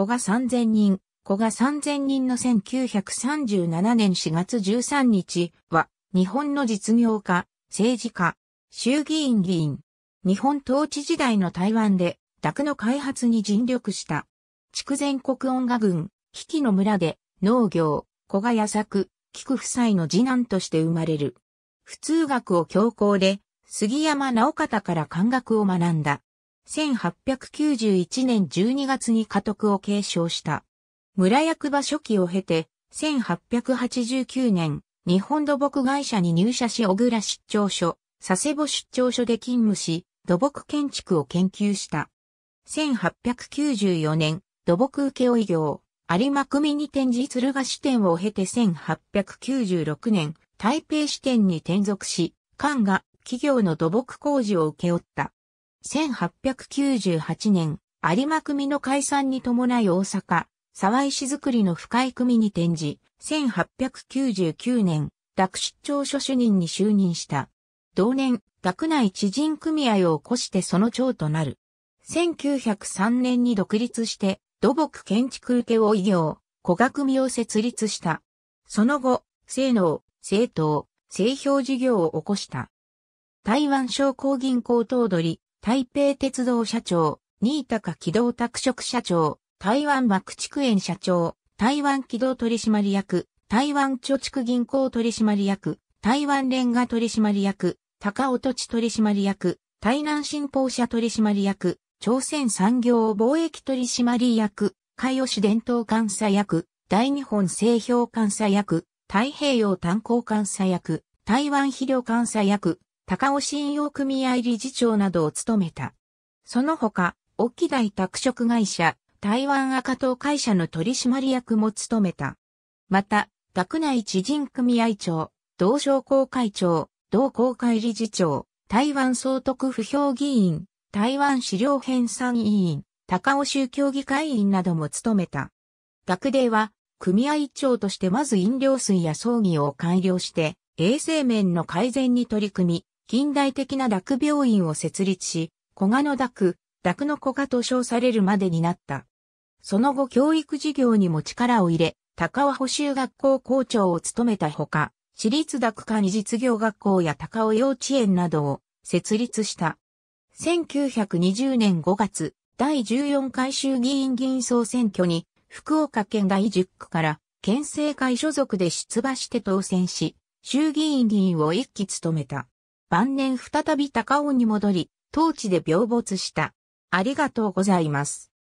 子が3000人、小が3000人の1937年4月13日は、日本の実業家、政治家、衆議院議員、日本統治時代の台湾で、濁の開発に尽力した。筑前国音楽軍、危機の村で、農業、古賀屋作、菊夫妻の次男として生まれる。普通学を教行で、杉山直方から漢学を学んだ。1891年12月に家督を継承した。村役場初期を経て、1889年、日本土木会社に入社し小倉出張所、佐世保出張所で勤務し、土木建築を研究した。1894年、土木請負業、有馬組に展示鶴ヶ支店を経て1896年、台北支店に転属し、官が企業の土木工事を請け負った。1898年、有馬組の解散に伴い大阪、沢石造りの深い組に転じ、1899年、学出張所主任に就任した。同年、学内知人組合を起こしてその長となる。1903年に独立して、土木建築受けを異業、古学組を設立した。その後、性能、政党、製氷事業を起こした。台湾商工銀行頭取、台北鉄道社長、新高機動拓殖社長、台湾幕畜園社長、台湾機動取締役、台湾貯蓄銀行取締役、台湾レンガ取締役、高尾土地取締役、台南新報社取締役、朝鮮産業貿易取締役、海吉伝統監査役、大日本製氷監査役、太平洋炭鉱監査役、台湾肥料監査役、高尾信用組合理事長などを務めた。その他、沖大拓殖会社、台湾赤党会社の取締役も務めた。また、学内知人組合長、同商工会長、同公会理事長、台湾総督府評議員、台湾資料編参委員、高尾州協議会員なども務めた。学では、組合長としてまず飲料水や葬儀を改良して、衛生面の改善に取り組み、近代的な洛病院を設立し、小賀の洛、洛の子賀と称されるまでになった。その後教育事業にも力を入れ、高尾補修学校校長を務めたほか、私立学科二実業学校や高尾幼稚園などを設立した。1920年5月、第14回衆議院議員総選挙に、福岡県第10区から県政会所属で出馬して当選し、衆議院議員を一期務めた。晩年再び高尾に戻り、当地で病没した。ありがとうございます。